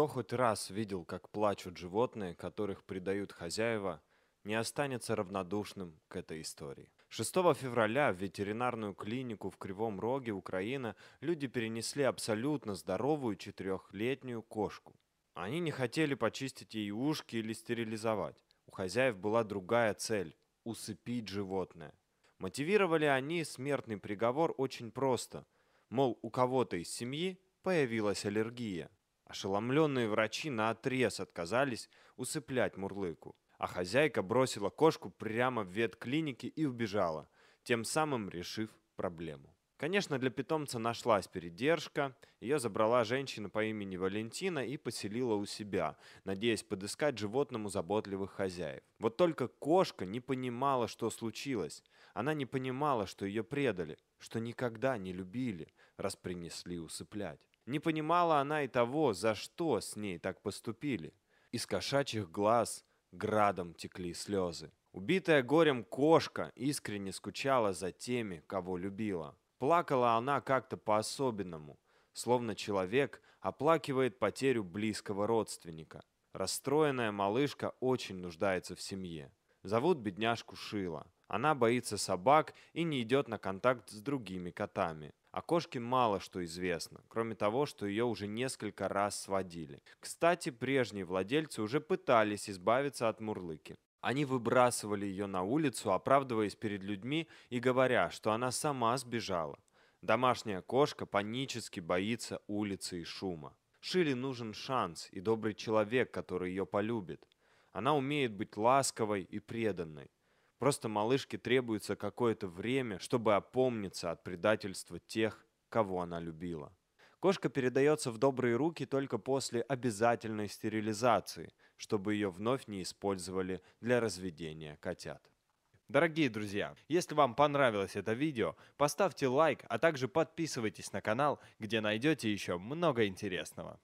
Кто хоть раз видел, как плачут животные, которых предают хозяева, не останется равнодушным к этой истории. 6 февраля в ветеринарную клинику в Кривом Роге, Украина, люди перенесли абсолютно здоровую четырехлетнюю кошку. Они не хотели почистить ей ушки или стерилизовать. У хозяев была другая цель – усыпить животное. Мотивировали они смертный приговор очень просто. Мол, у кого-то из семьи появилась аллергия. Ошеломленные врачи на отрез отказались усыплять Мурлыку, а хозяйка бросила кошку прямо в ветклинике и убежала, тем самым решив проблему. Конечно, для питомца нашлась передержка, ее забрала женщина по имени Валентина и поселила у себя, надеясь подыскать животному заботливых хозяев. Вот только кошка не понимала, что случилось. Она не понимала, что ее предали, что никогда не любили, раз принесли усыплять. Не понимала она и того, за что с ней так поступили. Из кошачьих глаз градом текли слезы. Убитая горем кошка искренне скучала за теми, кого любила. Плакала она как-то по-особенному, словно человек оплакивает потерю близкого родственника. Расстроенная малышка очень нуждается в семье. Зовут бедняжку Шила. Она боится собак и не идет на контакт с другими котами. О а кошке мало что известно, кроме того, что ее уже несколько раз сводили. Кстати, прежние владельцы уже пытались избавиться от Мурлыки. Они выбрасывали ее на улицу, оправдываясь перед людьми и говоря, что она сама сбежала. Домашняя кошка панически боится улицы и шума. Шиле нужен шанс и добрый человек, который ее полюбит. Она умеет быть ласковой и преданной. Просто малышке требуется какое-то время, чтобы опомниться от предательства тех, кого она любила. Кошка передается в добрые руки только после обязательной стерилизации, чтобы ее вновь не использовали для разведения котят. Дорогие друзья, если вам понравилось это видео, поставьте лайк, а также подписывайтесь на канал, где найдете еще много интересного.